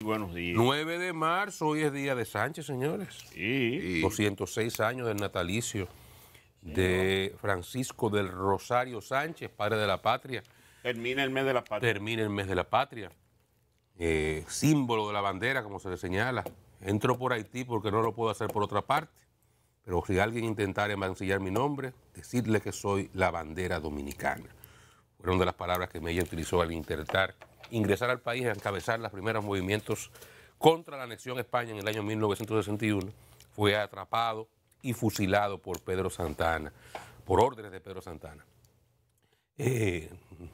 Buenos días. 9 de marzo, hoy es día de Sánchez, señores. Sí. 206 años del natalicio de Francisco del Rosario Sánchez, padre de la patria. Termina el mes de la patria. Termina el mes de la patria. Eh, símbolo de la bandera, como se le señala. Entro por Haití porque no lo puedo hacer por otra parte. Pero si alguien intentara mancillar mi nombre, decirle que soy la bandera dominicana. Fueron de las palabras que Mella utilizó al intentar ingresar al país a encabezar los primeros movimientos contra la anexión a España en el año 1961, fue atrapado y fusilado por Pedro Santana, por órdenes de Pedro Santana. Eh,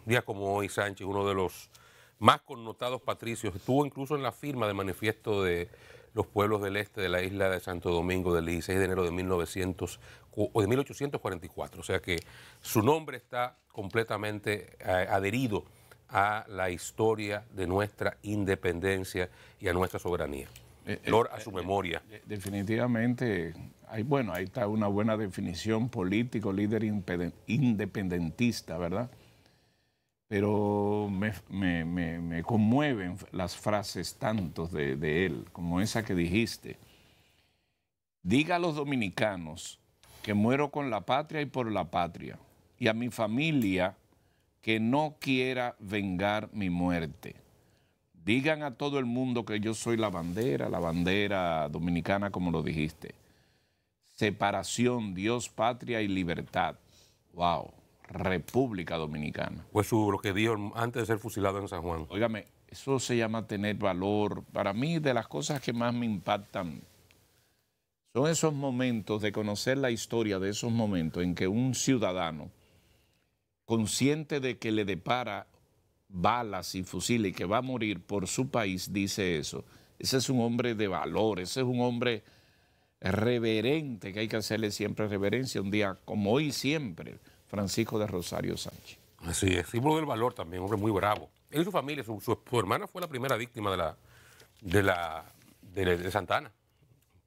día como hoy, Sánchez, uno de los más connotados patricios, estuvo incluso en la firma del manifiesto de los pueblos del este de la isla de Santo Domingo del 16 de enero de 1844. O sea que su nombre está completamente eh, adherido a la historia de nuestra independencia y a nuestra soberanía. Eh, eh, a eh, su memoria. definitivamente, hay, bueno, ahí está una buena definición político, líder independentista, ¿verdad? Pero me, conmueven las frases tantos de, de él, como esa que dijiste. Diga a los dominicanos que muero con la patria y por la patria, y a mi familia que no quiera vengar mi muerte. Digan a todo el mundo que yo soy la bandera, la bandera dominicana como lo dijiste. Separación, Dios, patria y libertad. Wow, República Dominicana. Fue pues lo que dijo antes de ser fusilado en San Juan. Óigame, eso se llama tener valor. Para mí, de las cosas que más me impactan son esos momentos de conocer la historia de esos momentos en que un ciudadano consciente de que le depara balas y fusiles y que va a morir por su país, dice eso. Ese es un hombre de valor, ese es un hombre reverente, que hay que hacerle siempre reverencia un día como hoy siempre, Francisco de Rosario Sánchez. Así es, símbolo del valor también, hombre muy bravo. Él y su familia, su, hermana fue la primera víctima de la de Santana.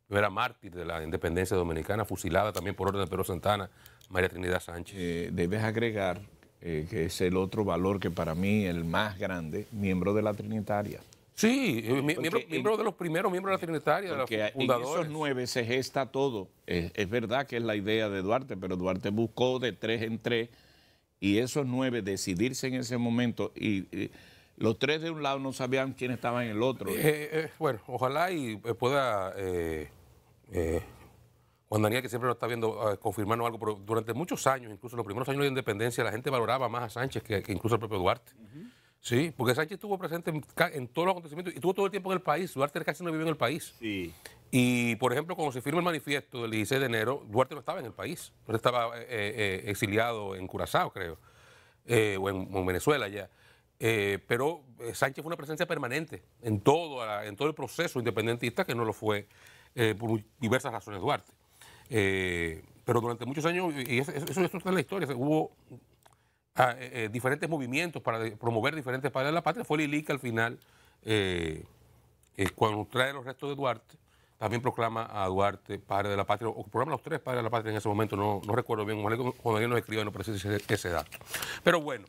Era mártir de la independencia dominicana, fusilada también por orden de Pedro Santana, María Trinidad Sánchez. Eh, debes agregar eh, que es el otro valor que para mí el más grande, miembro de la Trinitaria. Sí, eh, miembro, de los primeros miembros de la Trinitaria, de los fundadores. esos nueve se gesta todo. Es, verdad que es la idea de Duarte, pero Duarte buscó de tres en tres y esos nueve decidirse en ese momento y, los tres de un lado no sabían quién estaba en el otro. Eh, bueno, ojalá y pueda Juan Daniel, que siempre lo está viendo eh, confirmando algo, pero durante muchos años, incluso los primeros años de independencia, la gente valoraba más a Sánchez que, incluso al propio Duarte. Sí, porque Sánchez estuvo presente en, todos los acontecimientos y estuvo todo el tiempo en el país. Duarte casi no vivió en el país. Y, por ejemplo, cuando se firma el manifiesto del 16 de enero, Duarte no estaba en el país. Duarte estaba eh, eh, exiliado en Curazao, creo, o en, en, Venezuela ya. pero Sánchez fue una presencia permanente en todo, en todo el proceso independentista que no lo fue por diversas razones Duarte. Eh, pero durante muchos años, y eso, es está en la historia, hubo ah, eh, eh, diferentes movimientos para promover diferentes padres de la patria. Fue Lili que al final, cuando trae los restos de Duarte, también proclama a Duarte padre de la patria, o proclama a los tres padres de la patria en ese momento, no, recuerdo bien, cuando nos escribió no precisa ese, ese dato. Pero bueno,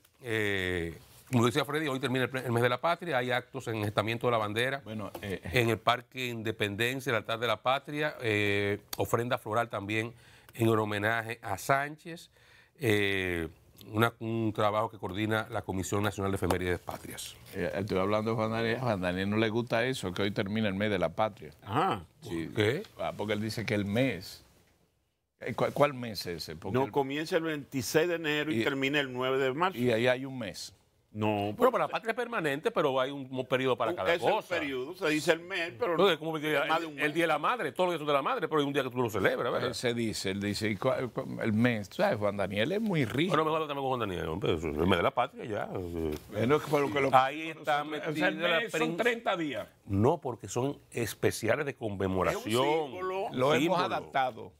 como decía Freddy, hoy termina el, mes de la patria, hay actos en estamiento de la bandera, bueno, eh, en el Parque Independencia, el altar de la patria, eh, ofrenda floral también en homenaje a Sánchez, eh, un trabajo que coordina la Comisión Nacional de Efemérides Patrias. estoy hablando de Juan Daniel, a Juan Daniel no le gusta eso, que hoy termina el mes de la patria. Ajá, ah, ¿por qué? Ah, porque él dice que el mes... ¿Cuál, mes es ese? no, comienza el 26 de enero y termina el 9 de marzo. Y ahí hay un mes. No, pero para la patria es permanente, pero hay un, periodo para cada cosa. Es periodo, se dice el mes, pero ¿cómo, el, el, día de la madre, todos los días son de la madre, pero hay un día que tú lo celebras, se dice, él dice el mes, Juan Daniel es muy rico. Bueno, mejor también con Juan Daniel, hombre, el mes de la patria ya. Ahí está metido. O el mes son 30 días. No, porque son especiales de conmemoración. Es un símbolo, lo hemos adaptado.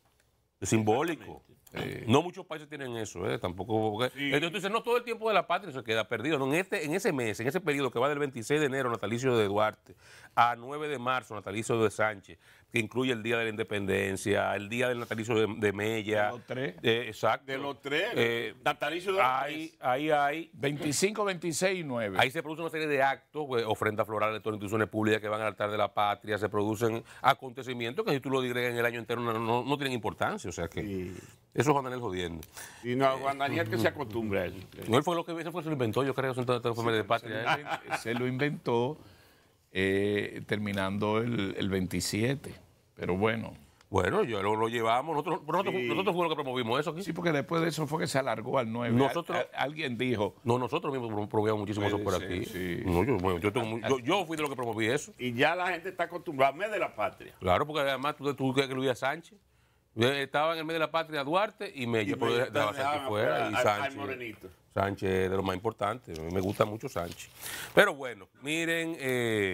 Es simbólico. Eh, no muchos países tienen eso, ¿eh? Tampoco. Entonces, no todo el tiempo de la patria se queda perdido. No, en, este, en ese mes, en ese periodo que va del 26 de enero, natalicio de Duarte, a 9 de marzo, natalicio de Sánchez, que incluye el Día de la Independencia, el Día del Natalicio de, Mella. De los tres. Eh, exacto. De los tres. Eh, natalicio de los tres. Ahí hay. 25, 26 y 9. Ahí se produce una serie de actos, pues, ofrendas florales de todas las instituciones públicas que van al altar de la patria, se producen acontecimientos que si tú lo digregas en el año entero no, tienen importancia. O sea que. Eso es Juan Daniel jodiendo. Y no, Juan Daniel que se acostumbra a eso. No, él fue lo que, ese fue, se lo inventó, yo creo, que de familia de patria. Se lo inventó. Eh, terminando el, 27. Pero bueno. Bueno, yo lo, llevamos. Nosotros, nosotros, fuimos los que promovimos eso aquí. Sí, porque después de eso fue que se alargó al 9. Nosotros, alguien dijo. No, nosotros mismos promovíamos muchísimo eso por aquí. Sí. yo, yo, fui de los que promoví eso. Y ya la gente está acostumbrada a med de la patria. Claro, porque además tú, tú que Luis Sánchez. Estaba en el mes de la patria Duarte y ME llevaba Sánchez fuera. Y Sánchez, Sánchez de lo más importante. Me gusta mucho Sánchez. Pero bueno, miren. Eh,